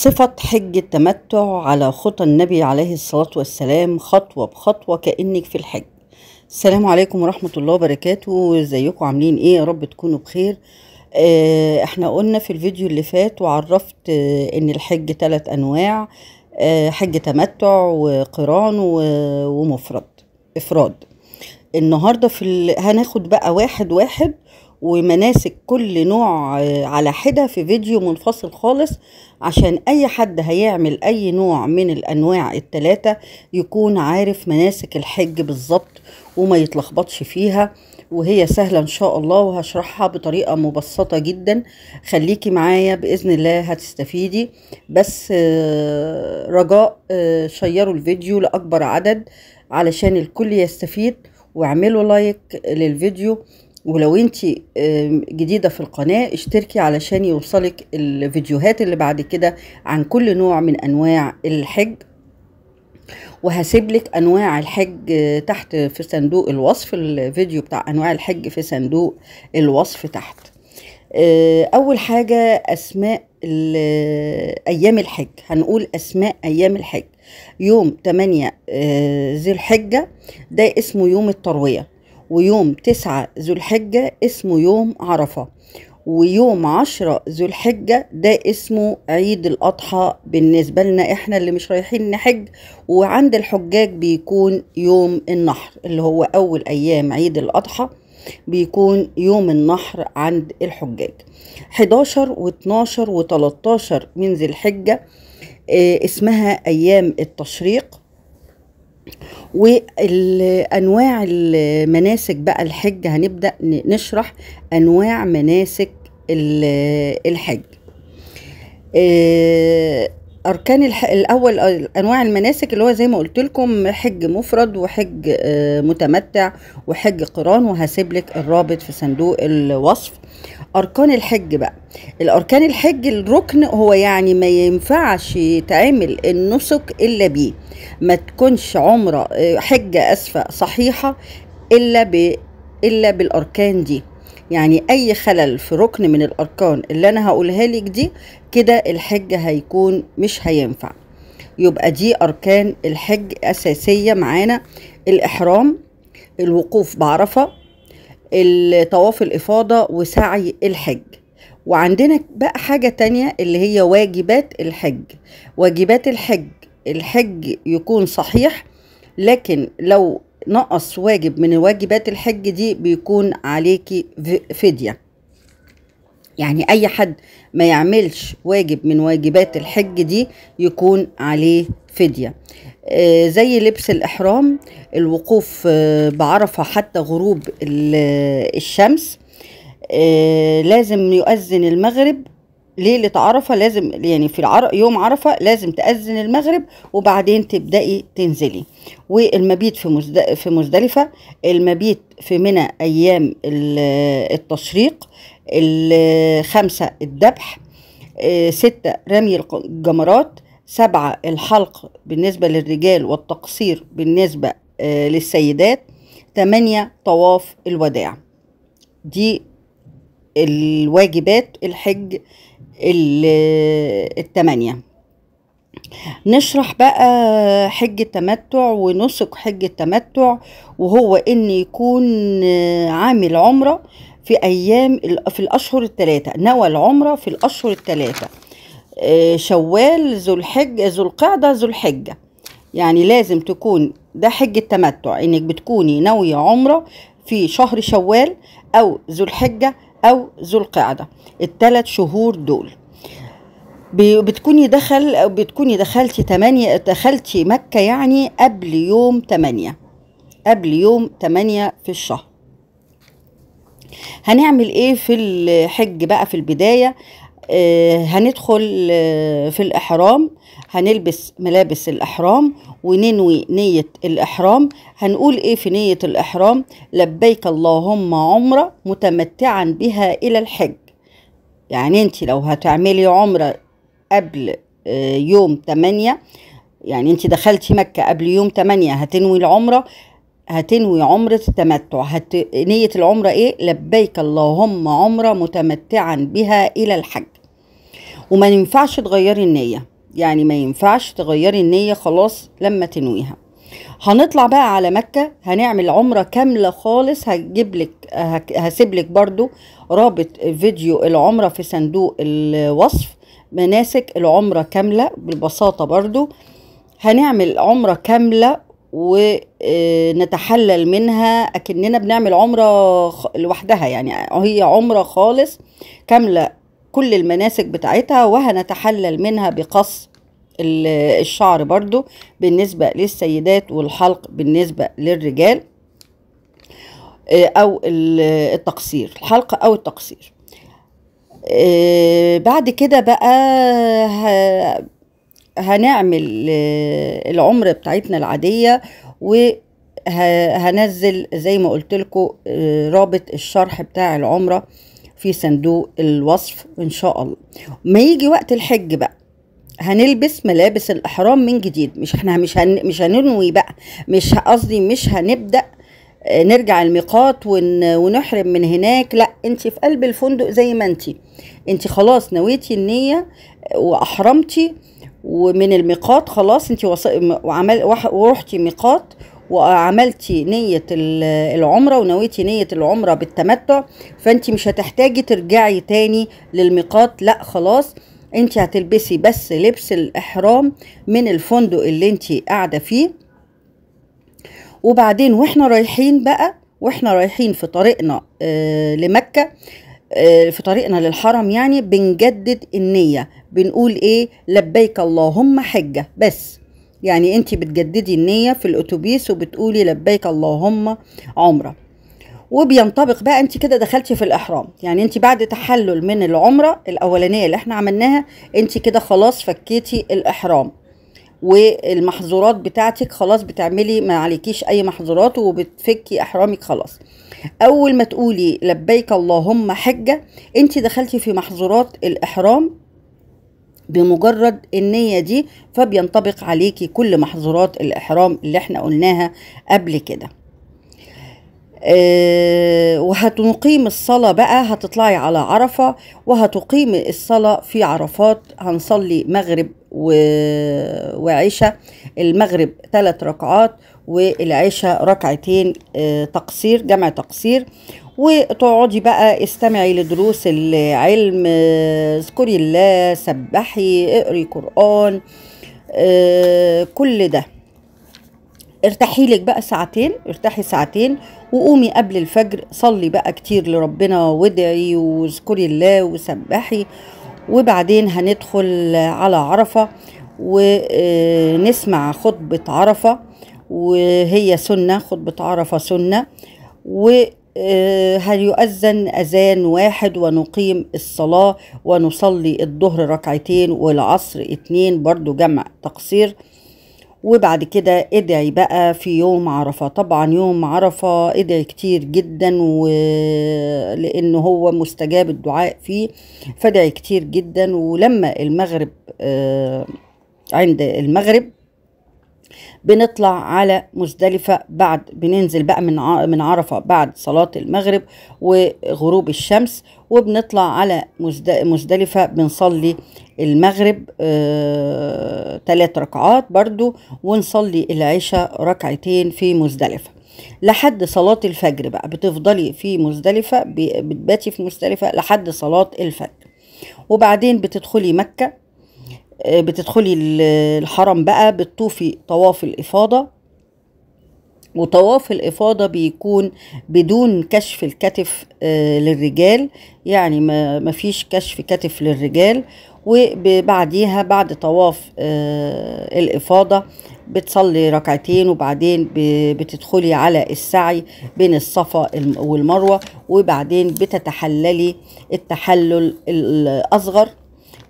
صفة حج التمتع على خطى النبي عليه الصلاة والسلام خطوة بخطوة كأنك في الحج السلام عليكم ورحمة الله وبركاته ازيكم عاملين ايه يا رب تكونوا بخير آه، احنا قلنا في الفيديو اللي فات وعرفت آه، ان الحج ثلاث انواع آه، حج تمتع وقران ومفرد افراد النهاردة في ال... هناخد بقى واحد واحد ومناسك كل نوع آه، على حدة في فيديو منفصل خالص عشان أي حد هيعمل أي نوع من الأنواع التلاتة يكون عارف مناسك الحج بالظبط وما يتلخبطش فيها وهي سهلة إن شاء الله وهشرحها بطريقة مبسطة جدا خليكي معايا بإذن الله هتستفيدي بس آه، رجاء آه، شيروا الفيديو لأكبر عدد علشان الكل يستفيد واعملوا لايك للفيديو ولو انت جديدة في القناة اشتركي علشان يوصلك الفيديوهات اللي بعد كده عن كل نوع من انواع الحج وهسيب لك انواع الحج آه، تحت في صندوق الوصف الفيديو بتاع انواع الحج في صندوق الوصف تحت آه، اول حاجة اسماء آه، ايام الحج هنقول اسماء ايام الحج يوم 8 ذي الحجة ده اسمه يوم التروية ويوم تسعة ذو الحجة اسمه يوم عرفة ويوم عشرة ذو الحجة ده اسمه عيد الأضحى بالنسبة لنا إحنا اللي مش رايحين نحج وعند الحجاج بيكون يوم النحر اللي هو أول أيام عيد الأضحى بيكون يوم النحر عند الحجاج 11 و12 و13 من ذي الحجة آه، اسمها أيام التشريق وانواع المناسك بقى الحج هنبدا نشرح انواع مناسك الحج آه، اركان الاول انواع المناسك اللي هو زي ما قلت لكم حج مفرد وحج آه، متمتع وحج قران وهسيب لك الرابط في صندوق الوصف اركان الحج بقى الاركان الحج الركن هو يعني ما ينفعش يتعمل النسك الا بيه ما تكونش عمره آه، حجه اسفه صحيحه الا ب الا بالاركان دي يعني اي خلل في ركن من الاركان اللي انا هقولها لك دي كده الحج هيكون مش هينفع يبقى دي أركان الحج أساسية معانا الإحرام الوقوف بعرفة طواف الإفاضة وسعي الحج وعندنا بقى حاجة تانية اللي هي واجبات الحج واجبات الحج الحج يكون صحيح لكن لو نقص واجب من واجبات الحج دي بيكون عليكي فديه يعني أي حد ما يعملش واجب من واجبات الحج دي يكون عليه فدية آه، زي لبس الإحرام الوقوف آه، بعرفة حتى غروب الشمس آه، لازم يؤذن المغرب ليله عرفه لازم يعني في العر... يوم عرفه لازم تاذن المغرب وبعدين تبداي تنزلي والمبيت في مزد... في مزدلفه المبيت في منى ايام التشريق الخمسه الذبح آه، ستة رمي الجمرات سبعة الحلق بالنسبة للرجال والتقصير بالنسبة آه، للسيدات تمانية طواف الوداع دي الواجبات الحج الثمانية نشرح بقى حج التمتع ونسق حج التمتع وهو ان يكون عامل عمره في ايام في الاشهر الثلاثه نوى العمره في الاشهر الثلاثه آه، شوال ذو الحجه ذو القعده ذو الحجه يعني لازم تكون ده حج التمتع انك بتكوني ناويه عمره في شهر شوال او ذو الحجه أو ذو القعدة الثلاث شهور دول بتكوني دخل بتكوني دخلتي 8 دخلتي مكة يعني قبل يوم 8 قبل يوم 8 في الشهر هنعمل ايه في الحج بقى في البداية آه هندخل آه في الإحرام هنلبس ملابس الإحرام وننوي نية الإحرام هنقول إيه في نية الإحرام لبيك اللهم عمرة متمتعا بها إلى الحج يعني أنت لو هتعملي عمرة قبل آه، يوم 8 يعني أنت دخلتي مكة قبل يوم 8 هتنوي العمرة هتنوي عمرة التمتع هت... نية العمرة إيه؟ لبيك اللهم عمرة متمتعا بها إلى الحج وما ينفعش تغيري النية يعني ما ينفعش تغيري النية خلاص لما تنويها هنطلع بقى على مكة هنعمل عمرة كاملة خالص هجيب لك هسيب لك برضو رابط فيديو العمرة في صندوق الوصف مناسك العمرة كاملة بالبساطة برضو هنعمل عمرة كاملة ونتحلل آه، منها أكننا بنعمل عمرة لوحدها يعني هي عمرة خالص كاملة كل المناسك بتاعتها وهنتحلل منها بقص الشعر برضو بالنسبة للسيدات والحلق بالنسبة للرجال آه، أو التقصير الحلق أو التقصير آه، بعد كده بقى هنعمل آه، العمر بتاعتنا العادية و هنزل زي ما قلت لكم رابط الشرح بتاع العمره في صندوق الوصف ان شاء الله ما يجي وقت الحج بقى هنلبس ملابس الاحرام من جديد مش احنا مش هن... مش هننوي بقى مش قصدي مش هنبدا آه، نرجع الميقات ون... ونحرم من هناك لا انت في قلب الفندق زي ما انت انت خلاص نويتي النيه آه، واحرمتي ومن الميقات خلاص انت وص... وعمل ورحتي ميقات وعملتي نية العمرة ونويتي نية العمرة بالتمتع فانت مش هتحتاجي ترجعي تاني للميقات لا خلاص انت هتلبسي بس لبس الاحرام من الفندق اللي انت قاعدة فيه وبعدين واحنا رايحين بقى واحنا رايحين في طريقنا آه، لمكة آه، في طريقنا للحرم يعني بنجدد النية بنقول ايه لبيك اللهم حجة بس يعني انت بتجددي النية في الاتوبيس وبتقولي لبيك اللهم عمرة وبينطبق بقى انت كده دخلتي في الاحرام يعني انت بعد تحلل من العمرة الاولانية اللي احنا عملناها انت كده خلاص فكيتي الاحرام والمحظورات بتاعتك خلاص بتعملي ما عليكيش اي محظورات وبتفكي احرامك خلاص اول ما تقولي لبيك اللهم حجه انت دخلتي في محظورات الاحرام بمجرد النية دي فبينطبق عليكي كل محظورات الإحرام اللي احنا قلناها قبل كده أه وهتقيم الصلاة بقى هتطلعي على عرفة وهتقيم الصلاة في عرفات هنصلي مغرب و... وعشاء المغرب ثلاث ركعات والعشاء ركعتين أه تقصير جمع تقصير وتقعدي بقى استمعي لدروس العلم اذكري الله سبحي اقري قرآن آه، كل ده ارتاحي لك بقى ساعتين ارتاحي ساعتين وقومي قبل الفجر صلي بقى كتير لربنا وادعي واذكري الله وسبحي وبعدين هندخل على عرفة ونسمع آه، خطبة عرفة وهي سنة خطبة عرفة سنة آه، هل يؤذن أذان واحد ونقيم الصلاة ونصلي الظهر ركعتين والعصر اتنين برضو جمع تقصير وبعد كده ادعي بقى في يوم عرفة طبعا يوم عرفة ادعي كتير جدا و... لأن هو مستجاب الدعاء فيه فادعي كتير جدا ولما المغرب آه، عند المغرب بنطلع على مزدلفة بعد بننزل بقى من من عرفة بعد صلاة المغرب وغروب الشمس وبنطلع على مزدلفة بنصلي المغرب آه ثلاث ركعات برضو ونصلي العشاء ركعتين في مزدلفة لحد صلاة الفجر بقى بتفضلي في مزدلفة بتباتي في مزدلفة لحد صلاة الفجر وبعدين بتدخلي مكة آه، بتدخلي الحرم بقى بتطوفي طواف الإفاضة وطواف الإفاضة بيكون بدون كشف الكتف آه، للرجال يعني ما فيش كشف كتف للرجال وبعديها بعد طواف آه، الإفاضة بتصلي ركعتين وبعدين بتدخلي على السعي بين الصفا والمروة وبعدين بتتحللي التحلل الأصغر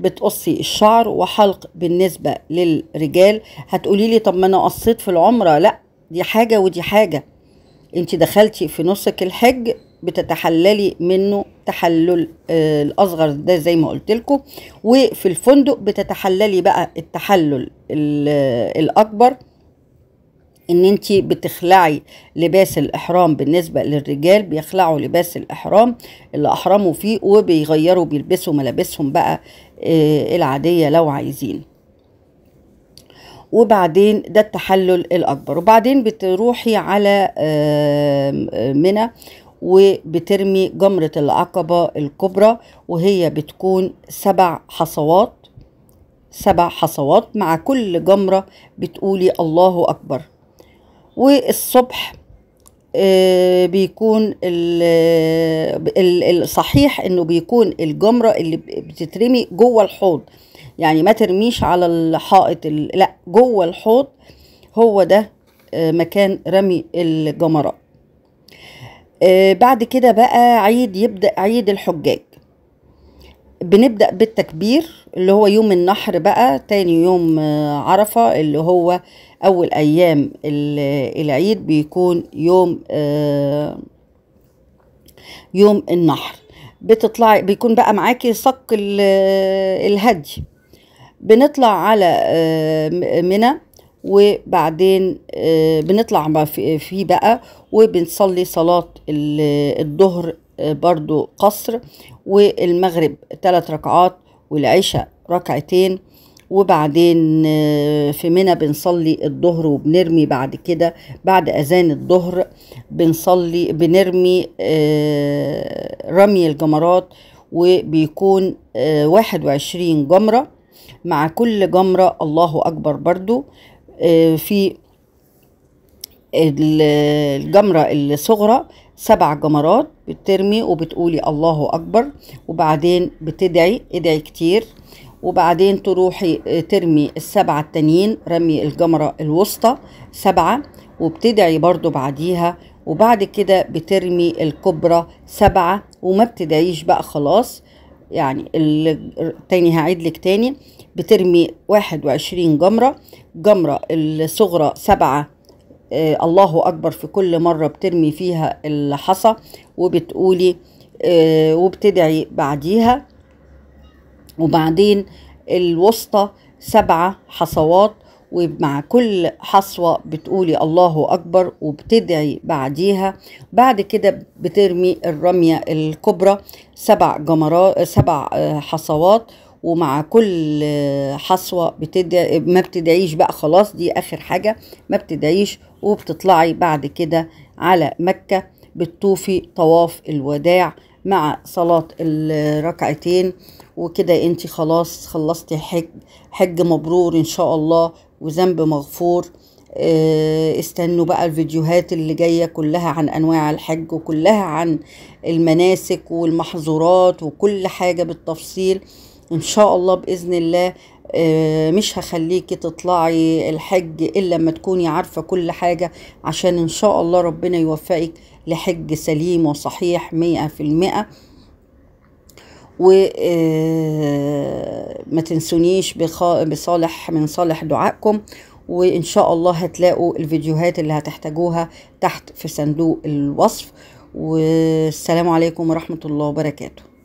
بتقصي الشعر وحلق بالنسبه للرجال هتقولي لي طب ما انا قصيت في العمره لا دي حاجه ودي حاجه انت دخلتي في نصك الحج بتتحللي منه تحلل آه، الاصغر ده زي ما قلت وفي الفندق بتتحللي بقى التحلل آه، الاكبر ان انت بتخلعي لباس الاحرام بالنسبه للرجال بيخلعوا لباس الاحرام اللي احرموا فيه وبيغيروا بيلبسوا ملابسهم بقى آه العاديه لو عايزين وبعدين ده التحلل الاكبر وبعدين بتروحي على آه منى وبترمي جمرة العقبة الكبرى وهي بتكون سبع حصوات سبع حصوات مع كل جمرة بتقولي الله أكبر والصبح آه، بيكون الصحيح انه بيكون الجمره اللي بتترمي جوه الحوض يعني ما ترميش على الحائط لا جوه الحوض هو ده آه، مكان رمي الجمرات آه، بعد كده بقى عيد يبدا عيد الحجاج بنبدا بالتكبير اللي هو يوم النحر بقى تاني يوم عرفه اللي هو أول أيام العيد بيكون يوم آه، يوم النحر بتطلعي بيكون بقى معاكي صك الهدي بنطلع على آه، منى وبعدين آه، بنطلع فيه بقى وبنصلي صلاة الظهر برضو قصر والمغرب ثلاث ركعات والعشاء ركعتين وبعدين آه، في منى بنصلي الظهر وبنرمي بعد كده بعد اذان الظهر بنصلي بنرمي آه، رمي الجمرات وبيكون 21 آه، جمرة مع كل جمرة الله أكبر برضو في الجمرة الصغرى سبع جمرات بترمي وبتقولي الله أكبر وبعدين بتدعي ادعي كتير وبعدين تروحي آه، ترمي السبعة التانيين رمي الجمرة الوسطى سبعة وبتدعي برضو بعديها وبعد كده بترمي الكبرى سبعة وما بتدعيش بقى خلاص يعني التاني هعيد لك تاني بترمي واحد وعشرين جمرة جمرة الصغرى سبعة آه الله أكبر في كل مرة بترمي فيها الحصى وبتقولي آه وبتدعي بعديها وبعدين الوسطى سبعة حصوات ومع كل حصوة بتقولي الله أكبر وبتدعي بعديها بعد كده بترمي الرمية الكبرى سبع جمرات سبع آه، حصوات ومع كل آه، حصوة بتدعي ما بتدعيش بقى خلاص دي آخر حاجة ما بتدعيش وبتطلعي بعد كده على مكة بتطوفي طواف الوداع مع صلاة الركعتين وكده انت خلاص خلصتي حج حج مبرور ان شاء الله وذنب مغفور آه، استنوا بقى الفيديوهات اللي جاية كلها عن أنواع الحج وكلها عن المناسك والمحظورات وكل حاجة بالتفصيل إن شاء الله بإذن الله آه، مش هخليكي تطلعي الحج إلا لما تكوني عارفة كل حاجة عشان إن شاء الله ربنا يوفقك لحج سليم وصحيح مئة في المئة وما آه، تنسونيش بصالح من صالح دعائكم وإن شاء الله هتلاقوا الفيديوهات اللي هتحتاجوها تحت في صندوق الوصف والسلام عليكم ورحمة الله وبركاته